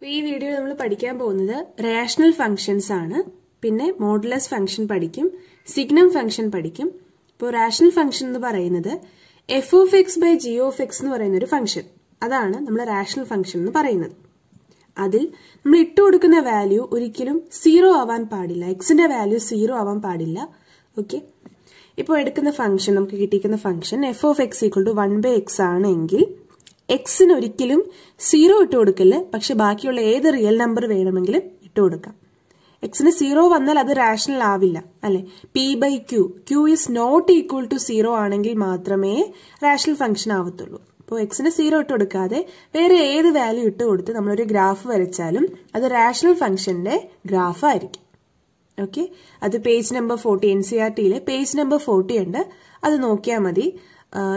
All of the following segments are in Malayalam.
ഇപ്പോൾ ഈ വീഡിയോ നമ്മൾ പഠിക്കാൻ പോകുന്നത് റേഷണൽ ഫംഗ്ഷൻസ് ആണ് പിന്നെ മോഡുലസ് ഫംഗ്ഷൻ പഠിക്കും സിഗ്നം ഫംഗ്ഷൻ പഠിക്കും ഇപ്പോൾ റാഷണൽ ഫംഗ്ഷൻ എന്ന് പറയുന്നത് F of X by G of X എന്ന് പറയുന്ന ഒരു ഫംഗ്ഷൻ അതാണ് നമ്മൾ റാഷണൽ ഫംഗ്ഷൻ എന്ന് പറയുന്നത് അതിൽ നമ്മൾ ഇട്ട് കൊടുക്കുന്ന വാല്യൂ ഒരിക്കലും സീറോ ആവാൻ പാടില്ല എക്സിന്റെ വാല്യൂ സീറോ ആവാൻ പാടില്ല ഓക്കെ ഇപ്പോൾ എടുക്കുന്ന ഫംഗ്ഷൻ നമുക്ക് കിട്ടിയിരിക്കുന്ന function F of X equal to one by X ആണെങ്കിൽ എക്സിന് ഒരിക്കലും സീറോ ഇട്ട് കൊടുക്കില്ല പക്ഷെ ബാക്കിയുള്ള ഏത് റിയൽ നമ്പർ വേണമെങ്കിലും ഇട്ട് കൊടുക്കാം എക്സിന് സീറോ വന്നാൽ അത് റാഷണൽ ആവില്ല അല്ലെ P by Q Q is not equal to zero ആണെങ്കിൽ മാത്രമേ റാഷണൽ ഫംഗ്ഷൻ ആവത്തുള്ളൂ അപ്പോൾ എക്സിന് സീറോ ഇട്ട് കൊടുക്കാതെ വേറെ ഏത് വാല്യൂ ഇട്ട് കൊടുത്ത് നമ്മളൊരു ഗ്രാഫ് വരച്ചാലും അത് റാഷണൽ ഫംഗ്ഷന്റെ ഗ്രാഫ് ആയിരിക്കും ഓക്കെ അത് page number forty N C R ടിയിലെ പേജ് നമ്പർ ഫോർട്ടി ഉണ്ട് അത് നോക്കിയാൽ മതി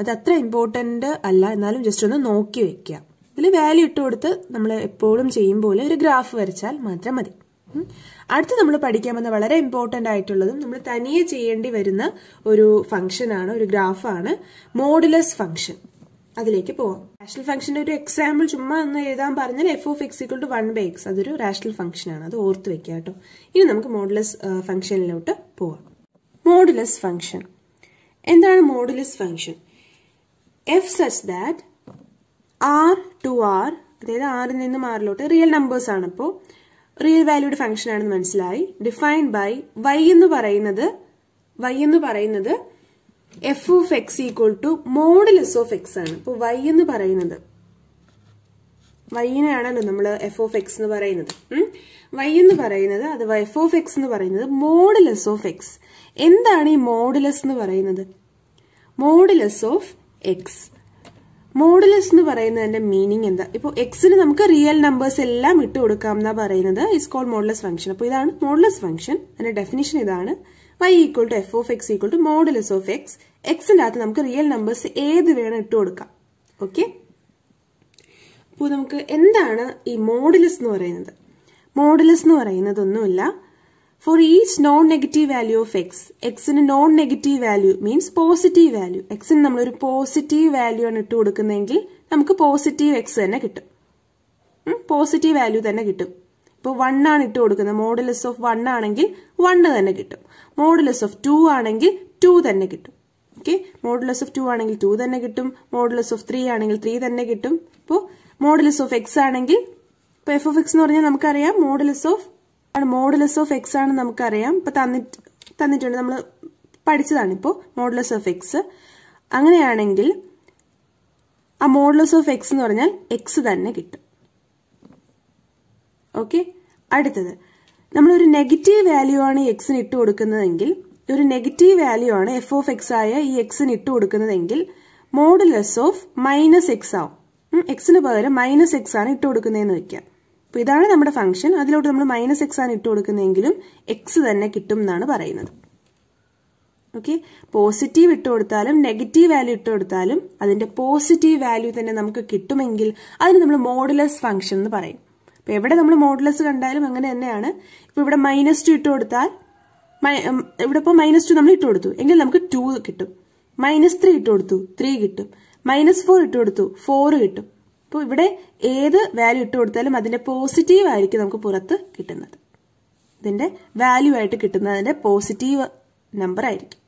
ഇത് അത്ര ഇമ്പോർട്ടൻ്റ് അല്ല എന്നാലും ജസ്റ്റ് ഒന്ന് നോക്കി വെക്കുക ഇതിൽ വാല്യൂ ഇട്ട് കൊടുത്ത് നമ്മൾ എപ്പോഴും ചെയ്യും പോലെ ഒരു ഗ്രാഫ് വരച്ചാൽ മാത്രം മതി അടുത്ത് നമ്മൾ പഠിക്കാൻ വന്ന വളരെ ഇമ്പോർട്ടൻ്റ് ആയിട്ടുള്ളതും നമ്മൾ തനിയെ ചെയ്യേണ്ടി വരുന്ന ഒരു ഫംഗ്ഷനാണ് ഒരു ഗ്രാഫാണ് മോഡുലസ് ഫംഗ്ഷൻ അതിലേക്ക് പോവാം റാഷണൽ ഫംഗ്ഷന്റെ ഒരു എക്സാമ്പിൾ ചുമ്മാ ഒന്ന് എഴുതാൻ പറഞ്ഞാൽ F of X equal to one by X അതൊരു റാഷണൽ ആണ് അത് ഓർത്ത് വെക്കാം കേട്ടോ ഇനി നമുക്ക് മോഡുലസ് ഫംഗ്ഷനിലോട്ട് പോവാം മോഡുലസ് ഫംഗ്ഷൻ എന്താണ് modulus function F such that R to R അതായത് ആറിൽ നിന്നും ആറിലോട്ട് റിയൽ നമ്പേഴ്സ് ആണ് അപ്പോൾ റിയൽ വാല്യൂഡ് ഫംഗ്ഷൻ ആണെന്ന് മനസ്സിലായി ഡിഫൈൻഡ് ബൈ വൈ എന്ന് പറയുന്നത് വൈ എന്ന് പറയുന്നത് F of X equal to modulus of X ആണ് അപ്പോൾ വൈ എന്ന് പറയുന്നത് വൈനെയാണല്ലോ നമ്മൾ എഫ് ഓഫ് എക്സ് എന്ന് പറയുന്നത് വൈ എന്ന് പറയുന്നത് അഥവാ എഫ് ഓഫ് എക്സ് എന്ന് പറയുന്നത് മോഡുലസ് ഓഫ് എക്സ് എന്താണ് ഈ മോഡുലസ് എന്ന് പറയുന്നത് മോഡുലസ് ഓഫ് എക്സ് മോഡുലസ് എന്ന് പറയുന്നതിന്റെ മീനിങ് എന്താ ഇപ്പൊ എക്സിന് നമുക്ക് റിയൽ നമ്പേഴ്സ് എല്ലാം ഇട്ട് കൊടുക്കാം എന്നാ പറയുന്നത് ഇസ് കോൾ മോഡുലസ് ഫംഗ്ഷൻ അപ്പോൾ ഇതാണ് മോഡുലസ് ഫംഗ്ഷൻ അതിന്റെ ഡെഫിനിഷൻ ഇതാണ് Y equal to F of X equal to modulus of X എക്സിന്റെ അകത്ത് നമുക്ക് റിയൽ നമ്പേഴ്സ് ഏത് വേണം ഇട്ട് കൊടുക്കാം ഓക്കെ അപ്പോൾ നമുക്ക് എന്താണ് ഈ മോഡുലസ് എന്ന് പറയുന്നത് മോഡുലസ് എന്ന് പറയുന്നത് ഒന്നുമില്ല For each non-negative value of x, x non negative value means positive value എക്സിന് നമ്മളൊരു പോസിറ്റീവ് വാല്യൂ ആണ് ഇട്ട് കൊടുക്കുന്നതെങ്കിൽ നമുക്ക് പോസിറ്റീവ് എക്സ് തന്നെ കിട്ടും പോസിറ്റീവ് വാല്യൂ തന്നെ കിട്ടും ഇപ്പോൾ വൺ ആണ് ഇട്ട് കൊടുക്കുന്നത് മോഡലസ് ഓഫ് വൺ ആണെങ്കിൽ വൺ തന്നെ കിട്ടും മോഡലസ് ഓഫ് ടു ആണെങ്കിൽ ടു തന്നെ കിട്ടും ഓക്കെ മോഡലസ് ഓഫ് ടു ആണെങ്കിൽ ടു തന്നെ കിട്ടും മോഡലസ് ഓഫ് ത്രീ ആണെങ്കിൽ ത്രീ തന്നെ കിട്ടും ഇപ്പോൾ മോഡലസ് ഓഫ് എക്സ് ആണെങ്കിൽ ഇപ്പോൾ എഫ് ഓഫ് എക്സ് എന്ന് പറഞ്ഞാൽ നമുക്കറിയാം modulus of modulus of X ആണ് നമുക്കറിയാം ഇപ്പൊ തന്നിട്ട് തന്നിട്ടുണ്ട് നമ്മൾ പഠിച്ചതാണ് ഇപ്പോ മോഡലസ് ഓഫ് എക്സ് അങ്ങനെയാണെങ്കിൽ ആ മോഡലസ് ഓഫ് എക്സ് എന്ന് പറഞ്ഞാൽ എക്സ് തന്നെ കിട്ടും ഓക്കെ അടുത്തത് നമ്മളൊരു നെഗറ്റീവ് വാല്യൂ ആണ് എക്സിന് ഇട്ട് കൊടുക്കുന്നതെങ്കിൽ ഒരു നെഗറ്റീവ് വാല്യൂ ആണ് എഫ് ഓഫ് എക്സ് ആയ ഈ എക്സിന് ഇട്ട് കൊടുക്കുന്നതെങ്കിൽ മോഡലസ് ഓഫ് മൈനസ് എക്സ് ആവും എക്സിന് പകരം മൈനസ് എക്സ് ആണ് ഇട്ട് കൊടുക്കുന്നതെന്ന് വെക്കാം അപ്പൊ ഇതാണ് നമ്മുടെ ഫംഗ്ഷൻ അതിലോട്ട് നമ്മൾ മൈനസ് എക്സ് ആണ് ഇട്ട് കൊടുക്കുന്നതെങ്കിലും എക്സ് തന്നെ കിട്ടും എന്നാണ് പറയുന്നത് ഓക്കെ പോസിറ്റീവ് ഇട്ട് കൊടുത്താലും നെഗറ്റീവ് വാല്യൂ ഇട്ട് കൊടുത്താലും അതിന്റെ പോസിറ്റീവ് വാല്യൂ തന്നെ നമുക്ക് കിട്ടുമെങ്കിൽ അതിന് നമ്മൾ മോഡുലസ് ഫംഗ്ഷൻ എന്ന് പറയും അപ്പോൾ എവിടെ നമ്മൾ മോഡുലസ് കണ്ടാലും അങ്ങനെ തന്നെയാണ് ഇപ്പൊ ഇവിടെ മൈനസ് ടു ഇട്ട് കൊടുത്താൽ ഇവിടെ ഇപ്പോൾ മൈനസ് ടു നമ്മൾ ഇട്ട് കൊടുത്തു എങ്കിൽ നമുക്ക് ടു കിട്ടും മൈനസ് ത്രീ ഇട്ട് കൊടുത്തു ത്രീ കിട്ടും മൈനസ് ഫോർ ഇട്ട് കൊടുത്തു ഫോർ കിട്ടും അപ്പോൾ ഇവിടെ ഏത് വാല്യൂ ഇട്ട് കൊടുത്താലും അതിന്റെ പോസിറ്റീവ് ആയിരിക്കും നമുക്ക് പുറത്ത് കിട്ടുന്നത് ഇതിന്റെ വാല്യൂ ആയിട്ട് അതിന്റെ പോസിറ്റീവ് നമ്പർ ആയിരിക്കും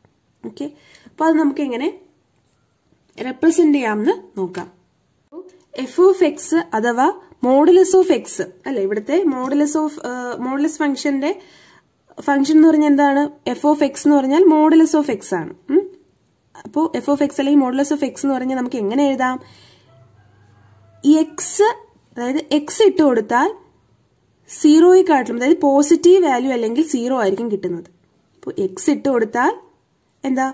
ഓക്കെ അപ്പോൾ അത് നമുക്ക് എങ്ങനെ റെപ്രസെന്റ് ചെയ്യാമെന്ന് നോക്കാം എഫ് ഓഫ് എക്സ് അഥവാ മോഡലസ് ഓഫ് എക്സ് അല്ലെ ഇവിടുത്തെ മോഡലസ് ഓഫ് മോഡലസ് ഫംഗ്ഷന്റെ ഫംഗ്ഷൻ എന്ന് പറഞ്ഞാൽ എന്താണ് എഫ് ഓഫ് എക്സ് എന്ന് പറഞ്ഞാൽ മോഡലസ് ഓഫ് എക്സ് ആണ് അപ്പോൾ എഫ് ഓഫ് എക്സ് അല്ലെങ്കിൽ മോഡലസ് ഓഫ് എക്സ് എന്ന് പറഞ്ഞാൽ നമുക്ക് എങ്ങനെ എഴുതാം എക്സ് അതായത് എക്സ് ഇട്ട് കൊടുത്താൽ കാട്ടിലും അതായത് പോസിറ്റീവ് വാല്യൂ അല്ലെങ്കിൽ സീറോ ആയിരിക്കും കിട്ടുന്നത് അപ്പോൾ എക്സ് ഇട്ട് കൊടുത്താൽ എന്താ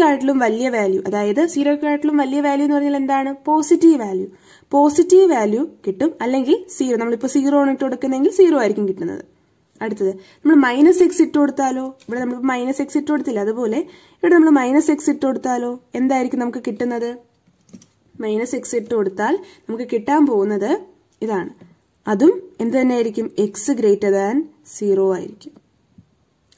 കാട്ടിലും വലിയ വാല്യൂ അതായത് കാട്ടിലും വലിയ വാല്യൂ എന്ന് പറഞ്ഞാൽ എന്താണ് പോസിറ്റീവ് വാല്യൂ പോസിറ്റീവ് വാല്യൂ കിട്ടും അല്ലെങ്കിൽ സീറോ നമ്മളിപ്പോൾ സീറോ ആണ് ഇട്ട് കൊടുക്കുന്നെങ്കിൽ സീറോ ആയിരിക്കും കിട്ടുന്നത് അടുത്തത് നമ്മൾ മൈനസ് എക്സ് ഇട്ട് കൊടുത്താലോ ഇവിടെ നമ്മൾ മൈനസ് എക്സ് ഇട്ട് കൊടുത്തില്ല അതുപോലെ ഇവിടെ നമ്മൾ മൈനസ് എക്സ് ഇട്ട് കൊടുത്താലോ എന്തായിരിക്കും നമുക്ക് കിട്ടുന്നത് മൈനസ് എക്സ് ഇട്ട് കൊടുത്താൽ നമുക്ക് കിട്ടാൻ പോകുന്നത് ഇതാണ് അതും എന്ത് തന്നെയായിരിക്കും എക്സ് ഗ്രേറ്റർ ദാൻ സീറോ ആയിരിക്കും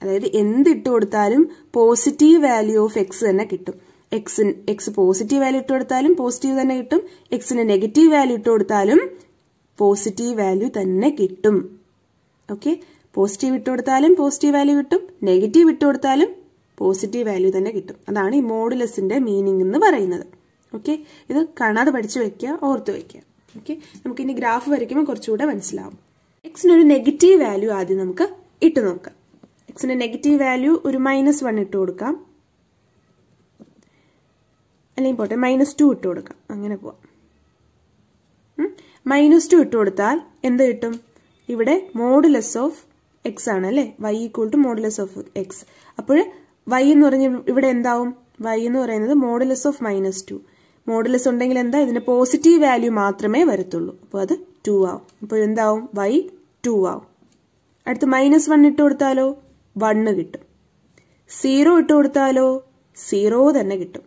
അതായത് എന്തിട്ട് കൊടുത്താലും പോസിറ്റീവ് വാല്യൂ ഓഫ് എക്സ് തന്നെ കിട്ടും എക്സ് എക്സ് പോസിറ്റീവ് വാല്യൂ ഇട്ട് കൊടുത്താലും പോസിറ്റീവ് തന്നെ കിട്ടും എക്സിന് നെഗറ്റീവ് വാല്യൂ ഇട്ട് കൊടുത്താലും പോസിറ്റീവ് വാല്യൂ തന്നെ കിട്ടും ഓക്കെ പോസിറ്റീവ് ഇട്ട് കൊടുത്താലും പോസിറ്റീവ് വാല്യൂ കിട്ടും നെഗറ്റീവ് ഇട്ട് കൊടുത്താലും പോസിറ്റീവ് വാല്യൂ തന്നെ കിട്ടും അതാണ് ഈ മോഡുലസിന്റെ മീനിങ് എന്ന് പറയുന്നത് ഓക്കെ ഇത് കാണാതെ പഠിച്ചു വെക്കുക ഓർത്ത് വെക്കുക ഓക്കെ നമുക്കിനി ഗ്രാഫ് വരയ്ക്കുമ്പോൾ കുറച്ചുകൂടെ മനസ്സിലാവും എക്സിന് ഒരു നെഗറ്റീവ് വാല്യൂ ആദ്യം നമുക്ക് ഇട്ട് നോക്കാം എക്സിന് നെഗറ്റീവ് വാല്യൂ ഒരു മൈനസ് വൺ ഇട്ട് കൊടുക്കാം അല്ലെങ്കിൽ പോട്ടെ മൈനസ് ടു ഇട്ട് കൊടുക്കാം അങ്ങനെ പോവാം മൈനസ് ടു ഇട്ട് കൊടുത്താൽ എന്ത് കിട്ടും ഇവിടെ മോഡുലസ് ഓഫ് എക്സ് ആണ് അല്ലെ y equal to modulus of x അപ്പോൾ വൈ എന്ന് പറഞ്ഞ ഇവിടെ എന്താവും വൈ എന്ന് പറയുന്നത് modulus of minus two modulus ഉണ്ടെങ്കിൽ എന്താ ഇതിന് പോസിറ്റീവ് വാല്യൂ മാത്രമേ വരത്തുള്ളൂ അപ്പോൾ അത് ടു ആവും അപ്പോൾ എന്താവും വൈ ടു ആവും അടുത്ത് മൈനസ് വൺ ഇട്ട് കൊടുത്താലോ വണ്ണ് കിട്ടും സീറോ ഇട്ട് കൊടുത്താലോ സീറോ തന്നെ കിട്ടും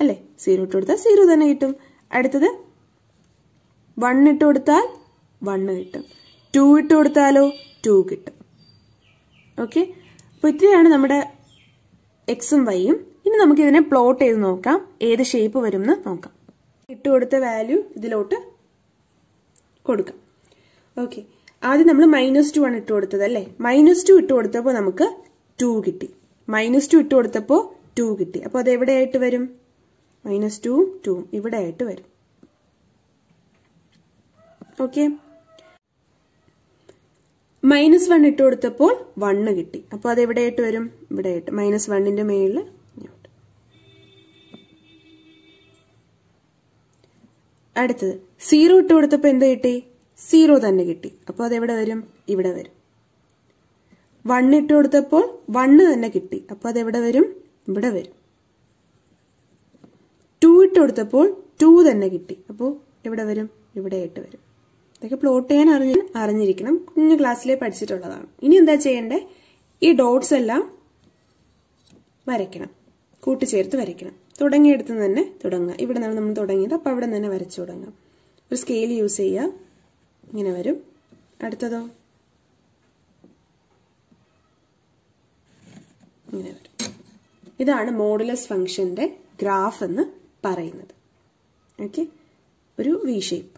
അല്ലേ സീറോ ഇട്ട് കൊടുത്താൽ സീറോ തന്നെ കിട്ടും അടുത്തത് വൺ ഇട്ട് കൊടുത്താൽ വണ്ണ് കിട്ടും ടു ഇട്ട് കൊടുത്താലോ ടു കിട്ടും ഓക്കെ അപ്പോൾ ഇത്രയാണ് നമ്മുടെ എക്സും വൈയും ഇനി നമുക്ക് ഇതിനെ പ്ലോട്ട് ചെയ്ത് നോക്കാം ഏത് ഷേപ്പ് വരും എന്ന് നോക്കാം കൊടുത്ത വാല്യൂ ഇതിലോട്ട് കൊടുക്കാം ഓക്കെ ആദ്യം നമ്മൾ മൈനസ് ടു ആണ് ഇട്ട് കൊടുത്തത് അല്ലേ മൈനസ് ടു ഇട്ട് കൊടുത്തപ്പോൾ നമുക്ക് ടു കിട്ടി മൈനസ് ടു ഇട്ട് കൊടുത്തപ്പോൾ ടു കിട്ടി അപ്പോൾ അത് എവിടെയായിട്ട് വരും മൈനസ് ടു ടു ഇവിടെ ആയിട്ട് വരും ഓക്കെ മൈനസ് വൺ ഇട്ട് കൊടുത്തപ്പോൾ വണ്ണ് കിട്ടി അപ്പോൾ അത് എവിടെയായിട്ട് വരും ഇവിടെ ആയിട്ട് മൈനസ് വണ്ണിൻ്റെ മേളിൽ അടുത്തത് സീറോ ഇട്ട് കൊടുത്തപ്പോൾ എന്ത് കിട്ടി സീറോ തന്നെ കിട്ടി അപ്പോൾ അതെവിടെ വരും ഇവിടെ വരും വൺ ഇട്ട് കൊടുത്തപ്പോൾ വണ്ണ് തന്നെ കിട്ടി അപ്പോൾ അതെവിടെ വരും ഇവിടെ വരും ടു ഇട്ട് കൊടുത്തപ്പോൾ ടു തന്നെ കിട്ടി അപ്പോൾ എവിടെ വരും ഇവിടെയായിട്ട് വരും ഇതൊക്കെ പ്ലോട്ട് ചെയ്യാൻ അറിഞ്ഞ അറിഞ്ഞിരിക്കണം കുഞ്ഞു ക്ലാസ്സിലെ പഠിച്ചിട്ടുള്ളതാണ് ഇനി എന്താ ചെയ്യേണ്ടേ ഈ ഡോട്ട്സ് എല്ലാം വരയ്ക്കണം കൂട്ടിച്ചേർത്ത് വരയ്ക്കണം തുടങ്ങിയെടുത്ത് തന്നെ തുടങ്ങുക ഇവിടെ നിന്നാണ് നമ്മൾ തുടങ്ങിയത് അപ്പോൾ അവിടെ തന്നെ വരച്ചു തുടങ്ങാം ഒരു സ്കെയിൽ യൂസ് ചെയ്യുക ഇങ്ങനെ വരും അടുത്തതോ ഇങ്ങനെ വരും ഇതാണ് മോഡുലസ് ഫംഗ്ഷന്റെ ഗ്രാഫ് എന്ന് പറയുന്നത് ഓക്കെ ഒരു വി ഷേപ്പ്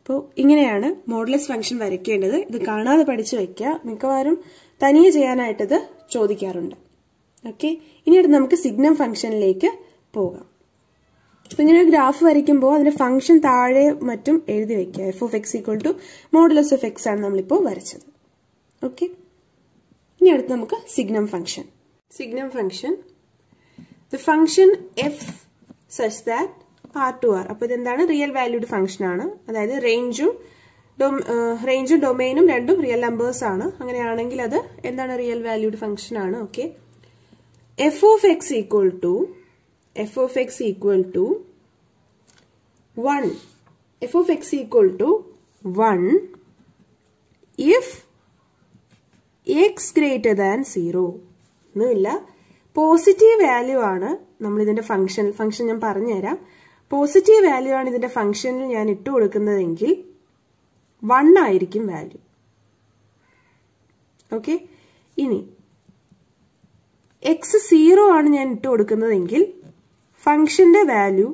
അപ്പോൾ ഇങ്ങനെയാണ് മോഡുലസ് ഫംഗ്ഷൻ വരയ്ക്കേണ്ടത് ഇത് കാണാതെ പഠിച്ചു വയ്ക്കുക മിക്കവാറും തനിയെ ചെയ്യാനായിട്ടത് ചോദിക്കാറുണ്ട് ഓക്കെ ഇനിയിട്ട് നമുക്ക് സിഗ്നം ഫംഗ്ഷനിലേക്ക് പോകാം അപ്പം ഇങ്ങനെ ഒരു ഗ്രാഫ് വരയ്ക്കുമ്പോൾ അതിന്റെ ഫംഗ്ഷൻ താഴെ മറ്റും എഴുതി വെക്കുക f of X equal to modulus of X ആണ് നമ്മളിപ്പോൾ വരച്ചത് ഓക്കെ ഇനി അടുത്ത് നമുക്ക് signum function signum function the function F such that R to R അപ്പോൾ ഇതെന്താണ് റിയൽ വാല്യൂഡ് ഫംഗ്ഷൻ ആണ് അതായത് റേഞ്ചും റേഞ്ചും ഡൊമൈനും രണ്ടും റിയൽ നമ്പേഴ്സ് ആണ് അങ്ങനെയാണെങ്കിൽ അത് എന്താണ് റിയൽ വാല്യൂഡ് ഫംഗ്ഷൻ ആണ് okay f of X equal to F of X equal to 1 f of X equal to 1 if x greater than 0 ഒന്നുമില്ല പോസിറ്റീവ് വാല്യൂ ആണ് നമ്മൾ ഇതിന്റെ ഫംഗ്ഷൻ ഫംഗ്ഷൻ ഞാൻ പറഞ്ഞുതരാം പോസിറ്റീവ് വാല്യൂ ആണ് ഇതിന്റെ ഫംഗ്ഷനിൽ ഞാൻ ഇട്ടു കൊടുക്കുന്നതെങ്കിൽ വൺ ആയിരിക്കും വാല്യൂ ഓക്കെ ഇനി എക്സ് സീറോ ആണ് ഞാൻ ഇട്ട് കൊടുക്കുന്നതെങ്കിൽ ഫംഗ്ഷന്റെ വാല്യൂ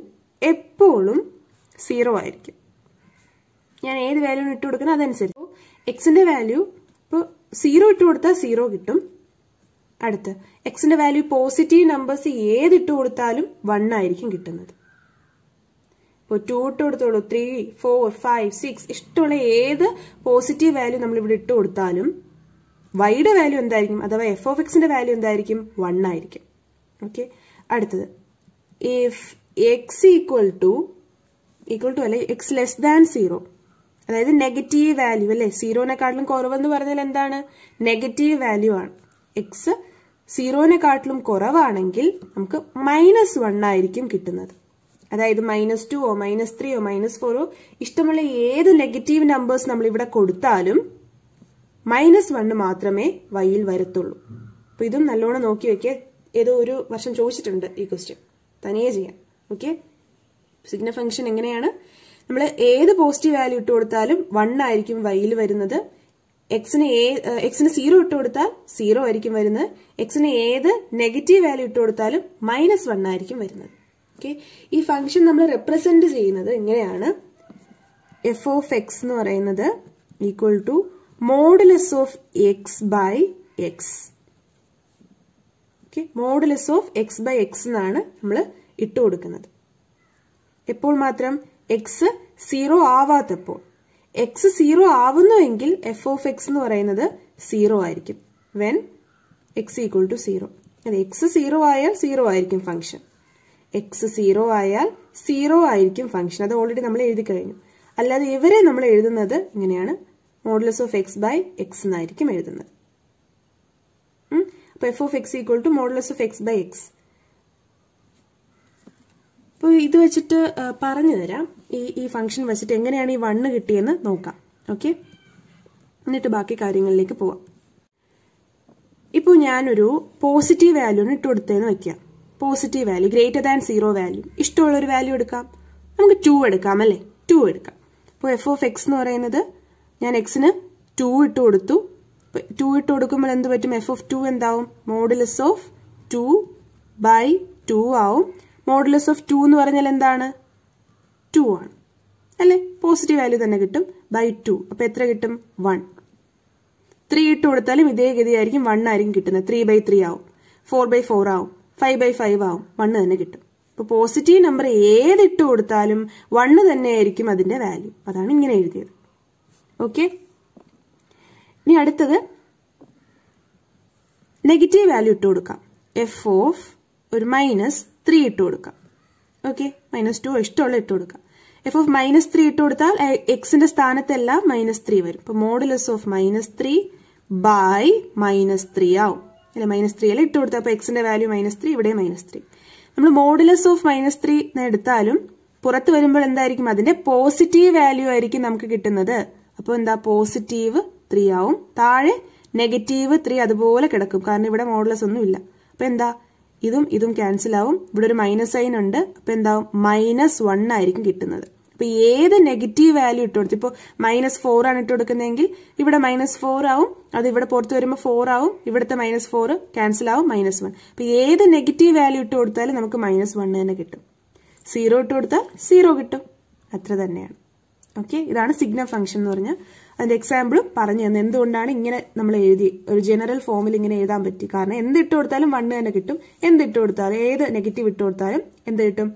എപ്പോഴും സീറോ ആയിരിക്കും ഞാൻ ഏത് വാല്യൂ ഇട്ട് കൊടുക്കുന്നത് അതനുസരിച്ച് എക്സിന്റെ വാല്യൂ ഇപ്പോൾ സീറോ ഇട്ട് കൊടുത്താൽ സീറോ കിട്ടും അടുത്ത് എക്സിന്റെ വാല്യൂ പോസിറ്റീവ് നമ്പേഴ്സ് ഏത് ഇട്ട് കൊടുത്താലും വൺ ആയിരിക്കും കിട്ടുന്നത് ഇപ്പോൾ ടു ഇട്ട് കൊടുത്തോളൂ ത്രീ ഫോർ ഫൈവ് സിക്സ് ഇഷ്ടമുള്ള ഏത് പോസിറ്റീവ് വാല്യൂ നമ്മൾ ഇവിടെ ഇട്ട് കൊടുത്താലും വൈയുടെ വാല്യൂ എന്തായിരിക്കും അഥവാ എഫ് ഓഫ് എക്സിന്റെ വാല്യൂ എന്തായിരിക്കും വൺ ആയിരിക്കും ഓക്കെ അടുത്തത് if x equal to equal to അല്ലെ എക്സ് ലെസ് ദാൻ സീറോ അതായത് നെഗറ്റീവ് വാല്യൂ അല്ലെ സീറോനെക്കാട്ടിലും കുറവെന്ന് പറഞ്ഞാൽ എന്താണ് നെഗറ്റീവ് വാല്യൂ ആണ് എക്സ് സീറോനെക്കാട്ടിലും കുറവാണെങ്കിൽ നമുക്ക് മൈനസ് വൺ ആയിരിക്കും കിട്ടുന്നത് അതായത് മൈനസ് ടുവോ മൈനസ് ത്രീയോ മൈനസ് ഫോറോ ഇഷ്ടമുള്ള ഏത് നെഗറ്റീവ് നമ്പേഴ്സ് നമ്മൾ ഇവിടെ കൊടുത്താലും മൈനസ് വണ് മാത്രമേ വൈയിൽ വരത്തുള്ളൂ അപ്പൊ ഇതും നല്ലോണം നോക്കി വെക്കേ ഏതോ ഒരു വർഷം ചോദിച്ചിട്ടുണ്ട് ഈ ക്വസ്റ്റ്യൻ തനിയെ ചെയ്യാം ഓക്കെ സിഗ്ന ഫംഗ്ഷൻ എങ്ങനെയാണ് നമ്മൾ ഏത് പോസിറ്റീവ് വാല്യൂ ഇട്ട് കൊടുത്താലും വൺ ആയിരിക്കും വൈയിൽ വരുന്നത് എക്സിന് എക്സിന് സീറോ ഇട്ട് കൊടുത്താൽ സീറോ ആയിരിക്കും വരുന്നത് എക്സിന് ഏത് നെഗറ്റീവ് വാല്യൂ ഇട്ട് കൊടുത്താലും മൈനസ് വൺ ആയിരിക്കും വരുന്നത് ഓക്കെ ഈ ഫംഗ്ഷൻ നമ്മൾ റെപ്രസെന്റ് ചെയ്യുന്നത് എങ്ങനെയാണ് എഫ് ഓഫ് എക്സ് എന്ന് പറയുന്നത് equal to modulus of X by x okay modulus of X by x എന്നാണ് നമ്മൾ ഇട്ട് കൊടുക്കുന്നത് എപ്പോൾ മാത്രം എക്സ് സീറോ ആവാത്തപ്പോൾ എക്സ് സീറോ ആവുന്നുവെങ്കിൽ എഫ് ഓഫ് എക്സ് എന്ന് പറയുന്നത് സീറോ ആയിരിക്കും when x equal to zero അതെ എക്സ് സീറോ ആയാൽ സീറോ ആയിരിക്കും ഫംഗ്ഷൻ എക്സ് സീറോ ആയാൽ സീറോ ആയിരിക്കും ഫംഗ്ഷൻ അത് ഓൾറെഡി നമ്മൾ എഴുതി കഴിഞ്ഞു അല്ലാതെ ഇവരെ നമ്മൾ എഴുതുന്നത് ഇങ്ങനെയാണ് modulus of X by x എന്നായിരിക്കും എഴുതുന്നത് അപ്പോൾ f of X equal to modulus of X by x അപ്പൊ ഇത് വെച്ചിട്ട് പറഞ്ഞു തരാം ഈ ഈ ഫംഗ്ഷൻ വെച്ചിട്ട് എങ്ങനെയാണ് ഈ വണ്ണ് കിട്ടിയെന്ന് നോക്കാം ഓക്കെ എന്നിട്ട് ബാക്കി കാര്യങ്ങളിലേക്ക് പോവാം ഇപ്പോൾ ഞാനൊരു പോസിറ്റീവ് വാല്യൂന് ഇട്ട് കൊടുത്തതെന്ന് വെക്കാം positive value greater than zero value ഇഷ്ടമുള്ള ഒരു വാല്യൂ എടുക്കാം നമുക്ക് ടു എടുക്കാം അല്ലേ ടു എടുക്കാം അപ്പോൾ എഫ് ഓഫ് എക്സ് എന്ന് പറയുന്നത് ഞാൻ എക്സിന് ടു ഇട്ട് കൊടുത്തു ടു ഇട്ട് കൊടുക്കുമ്പോൾ എന്ത് പറ്റും എഫ് ഓഫ് ടു എന്താവും modulus of two by two ആവും മോഡുലസ് ഓഫ് ടു എന്ന് പറഞ്ഞാൽ എന്താണ് ടു ആണ് അല്ലെ പോസിറ്റീവ് വാല്യൂ തന്നെ കിട്ടും ബൈ ടു അപ്പൊ എത്ര കിട്ടും വൺ ത്രീ ഇട്ട് കൊടുത്താലും ഇതേ ഗതിയായിരിക്കും വൺ ആയിരിക്കും കിട്ടുന്നത് ത്രീ ബൈ ത്രീ ആവും ഫോർ ബൈ ഫോർ ആവും ഫൈവ് ബൈ ഫൈവ് ആവും വണ്ണ് തന്നെ കിട്ടും അപ്പൊ പോസിറ്റീവ് നമ്പർ ഏത് ഇട്ട് കൊടുത്താലും വണ്ണ് തന്നെയായിരിക്കും അതിന്റെ വാല്യൂ അതാണ് ഇങ്ങനെ എഴുതിയത് ഓക്കെ ഇനി അടുത്തത് നെഗറ്റീവ് വാല്യൂ ഇട്ട് കൊടുക്കാം എഫ് ഓഫ് ഒരു മൈനസ് ത്രീ ഇട്ട് കൊടുക്കാം ഓക്കെ മൈനസ് ടു ഇഷ്ടമുള്ള ഇട്ട് കൊടുക്കാം എഫ് ഓഫ് മൈനസ് ത്രീ ഇട്ട് കൊടുത്താൽ എക്സിന്റെ സ്ഥാനത്തെല്ലാം മൈനസ് ത്രീ വരും ഇപ്പൊ modulus of minus three by minus three ആവും അല്ലെ മൈനസ് ത്രീ അല്ലെ ഇട്ട് കൊടുത്താൽ അപ്പൊ എക്സിന്റെ വാല്യൂ മൈനസ് ത്രീ ഇവിടെ മൈനസ് ത്രീ നമ്മൾ മോഡലസ് ഓഫ് മൈനസ് ത്രീ എടുത്താലും പുറത്ത് വരുമ്പോൾ എന്തായിരിക്കും അതിന്റെ പോസിറ്റീവ് വാല്യൂ ആയിരിക്കും നമുക്ക് കിട്ടുന്നത് അപ്പോൾ എന്താ പോസിറ്റീവ് ത്രീ ആവും താഴെ നെഗറ്റീവ് ത്രീ അതുപോലെ കിടക്കും കാരണം ഇവിടെ മോഡലസ് ഇല്ല അപ്പം എന്താ ഇതും ഇതും ക്യാൻസൽ ആവും ഇവിടെ ഒരു മൈനസ് സൈൻ ഉണ്ട് അപ്പം എന്താവും മൈനസ് വൺ ആയിരിക്കും കിട്ടുന്നത് അപ്പോൾ ഏത് നെഗറ്റീവ് വാല്യൂ ഇട്ട് കൊടുത്തു ഇപ്പോൾ മൈനസ് ഫോർ ആണ് ഇട്ട് കൊടുക്കുന്നതെങ്കിൽ ഇവിടെ മൈനസ് ഫോർ ആവും അത് ഇവിടെ പുറത്ത് വരുമ്പോൾ ഫോർ ആവും ഇവിടുത്തെ മൈനസ് ഫോർ ക്യാൻസൽ ആവും മൈനസ് വൺ അപ്പോൾ ഏത് നെഗറ്റീവ് വാല്യൂ ഇട്ട് കൊടുത്താലും നമുക്ക് മൈനസ് വൺ തന്നെ കിട്ടും സീറോ ഇട്ട് കൊടുത്താൽ സീറോ കിട്ടും അത്ര തന്നെയാണ് ഓക്കെ ഇതാണ് സിഗ്നൽ ഫംഗ്ഷൻ എന്ന് പറഞ്ഞാൽ അതിന്റെ എക്സാമ്പിൾ പറഞ്ഞു തന്നെ എന്തുകൊണ്ടാണ് ഇങ്ങനെ നമ്മൾ എഴുതി ഒരു ജനറൽ ഫോമിൽ ഇങ്ങനെ എഴുതാൻ പറ്റി കാരണം എന്ത് ഇട്ട് കൊടുത്താലും വണ് തന്നെ കിട്ടും എന്ത് ഇട്ട് കൊടുത്താലും ഏത് നെഗറ്റീവ് ഇട്ട് കൊടുത്താലും എന്ത് കിട്ടും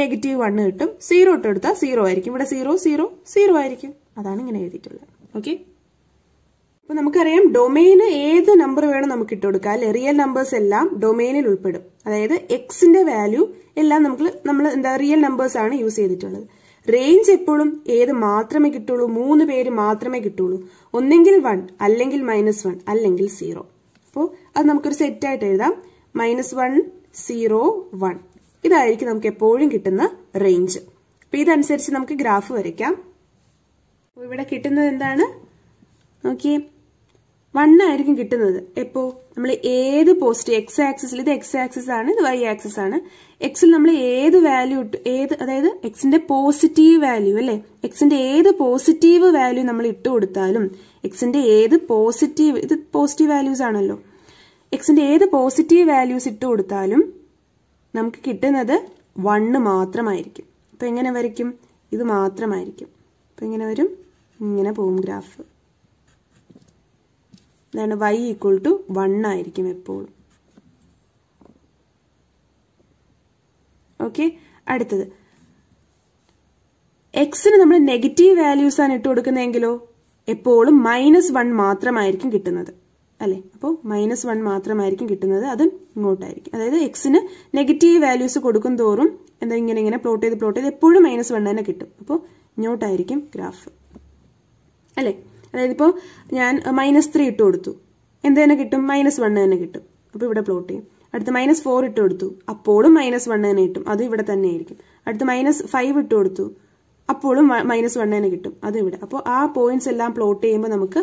നെഗറ്റീവ് വണ് കിട്ടും സീറോ ഇട്ട് കൊടുത്താൽ സീറോ ആയിരിക്കും ഇവിടെ സീറോ സീറോ സീറോ ആയിരിക്കും അതാണ് ഇങ്ങനെ എഴുതിയിട്ടുള്ളത് ഓക്കെ അപ്പൊ നമുക്കറിയാം ഡൊമെയിന് ഏത് നമ്പർ വേണം നമുക്ക് ഇട്ട് കൊടുക്കാം അല്ലെ റിയൽ നമ്പേഴ്സ് എല്ലാം ഡൊമെയിനിൽ ഉൾപ്പെടും അതായത് എക്സിന്റെ വാല്യൂ എല്ലാം നമുക്ക് നമ്മൾ എന്താ റിയൽ നമ്പേഴ്സ് ആണ് യൂസ് ചെയ്തിട്ടുള്ളത് റേഞ്ച് എപ്പോഴും ഏത് മാത്രമേ കിട്ടുള്ളൂ മൂന്ന് പേര് മാത്രമേ കിട്ടുള്ളൂ ഒന്നെങ്കിൽ വൺ അല്ലെങ്കിൽ മൈനസ് വൺ അല്ലെങ്കിൽ സീറോ അപ്പോൾ അത് നമുക്കൊരു സെറ്റായിട്ട് എഴുതാം മൈനസ് വൺ സീറോ വൺ ഇതായിരിക്കും നമുക്ക് എപ്പോഴും കിട്ടുന്ന റേഞ്ച് അപ്പോൾ ഇതനുസരിച്ച് നമുക്ക് ഗ്രാഫ് വരയ്ക്കാം ഇവിടെ കിട്ടുന്നത് എന്താണ് നോക്കിയേ ആയിരിക്കും കിട്ടുന്നത് എപ്പോ നമ്മൾ ഏത് പോസ്റ്റ് എക്സ് ആക്സിസിൽ ഇത് എക്സ് ആക്സിസ് ആണ് ഇത് വൈ ആക്സിസ് ആണ് എക്സിൽ നമ്മൾ ഏത് വാല്യൂ ഇട്ട് ഏത് അതായത് എക്സിന്റെ പോസിറ്റീവ് വാല്യൂ അല്ലെ എക്സിന്റെ ഏത് പോസിറ്റീവ് വാല്യൂ നമ്മൾ ഇട്ട് കൊടുത്താലും എക്സിന്റെ ഏത് പോസിറ്റീവ് ഇത് പോസിറ്റീവ് വാല്യൂസ് ആണല്ലോ എക്സിന്റെ ഏത് പോസിറ്റീവ് വാല്യൂസ് ഇട്ട് കൊടുത്താലും നമുക്ക് കിട്ടുന്നത് വണ്ണ് മാത്രമായിരിക്കും അപ്പൊ എങ്ങനെ വരയ്ക്കും ഇത് മാത്രമായിരിക്കും അപ്പൊ എങ്ങനെ വരും ഇങ്ങനെ പോവും ഗ്രാഫ് എന്താണ് വൈ ഈക്വൽ ടു വൺ ആയിരിക്കും എപ്പോഴും ഓക്കെ അടുത്തത് എക്സിന് നമ്മൾ നെഗറ്റീവ് വാല്യൂസ് ആണ് ഇട്ട് കൊടുക്കുന്നതെങ്കിലോ എപ്പോഴും മൈനസ് വൺ മാത്രമായിരിക്കും കിട്ടുന്നത് അല്ലെ അപ്പോൾ മൈനസ് വൺ മാത്രമായിരിക്കും കിട്ടുന്നത് അത് ഇങ്ങോട്ടായിരിക്കും അതായത് എക്സിന് നെഗറ്റീവ് വാല്യൂസ് കൊടുക്കും തോറും എന്താ ഇങ്ങനെ ഇങ്ങനെ പ്ലോട്ട് ചെയ്ത് പ്ലോട്ട് ചെയ്ത് എപ്പോഴും മൈനസ് വൺ തന്നെ കിട്ടും അപ്പോൾ ഇങ്ങോട്ടായിരിക്കും ഗ്രാഫ് അല്ലേ അതായത് ഇപ്പോൾ ഞാൻ മൈനസ് ത്രീ ഇട്ട് കൊടുത്തു എന്ത് തന്നെ കിട്ടും മൈനസ് വൺ തന്നെ കിട്ടും അപ്പോൾ ഇവിടെ പ്ലോട്ട് ചെയ്യും അടുത്ത് മൈനസ് ഫോർ ഇട്ട് കൊടുത്തു അപ്പോഴും മൈനസ് വൺ തന്നെ കിട്ടും അതും ഇവിടെ തന്നെ ആയിരിക്കും അടുത്ത് മൈനസ് ഫൈവ് ഇട്ട് കൊടുത്തു അപ്പോഴും മൈനസ് വൺ തന്നെ കിട്ടും അതും ഇവിടെ അപ്പോൾ ആ പോയിന്റ്സ് എല്ലാം പ്ലോട്ട് ചെയ്യുമ്പോൾ നമുക്ക്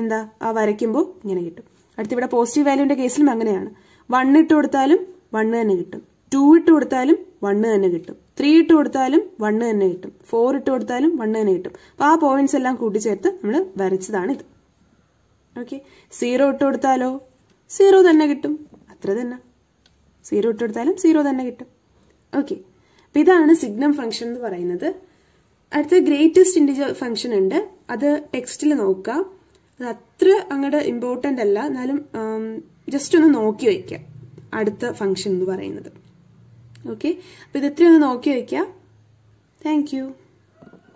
എന്താ ആ വരയ്ക്കുമ്പോൾ ഇങ്ങനെ കിട്ടും അടുത്ത് ഇവിടെ പോസിറ്റീവ് വാല്യൂവിന്റെ കേസിലും അങ്ങനെയാണ് വൺ ഇട്ട് കൊടുത്താലും വണ്ണ് തന്നെ കിട്ടും ടു ഇട്ട് കൊടുത്താലും വണ്ണ് തന്നെ കിട്ടും ത്രീ ഇട്ട് കൊടുത്താലും വണ് തന്നെ കിട്ടും ഫോർ ഇട്ട് കൊടുത്താലും വണ് തന്നെ കിട്ടും അപ്പൊ ആ പോയിന്റ്സ് എല്ലാം കൂട്ടിച്ചേർത്ത് നമ്മൾ വരച്ചതാണ് ഇത് ഓക്കെ സീറോ ഇട്ട് കൊടുത്താലോ സീറോ തന്നെ കിട്ടും അത്ര തന്നെ സീറോ ഇട്ട് കൊടുത്താലും സീറോ തന്നെ കിട്ടും ഓക്കെ അപ്പൊ ഇതാണ് സിഗ്നം ഫംഗ്ഷൻ എന്ന് പറയുന്നത് അടുത്ത ഗ്രേറ്റസ്റ്റ് ഇൻഡിജർ ഫംഗ്ഷൻ ഉണ്ട് അത് ടെക്സ്റ്റിൽ നോക്കാം അത് അത്ര അങ്ങോട്ട് ഇമ്പോർട്ടൻ്റ് അല്ല എന്നാലും ജസ്റ്റ് ഒന്ന് നോക്കി വയ്ക്കാം അടുത്ത ഫംഗ്ഷൻ എന്ന് പറയുന്നത് ഓക്കെ അപ്പോൾ ഇത് ഇത്രയും നോക്കി വയ്ക്കാം താങ്ക്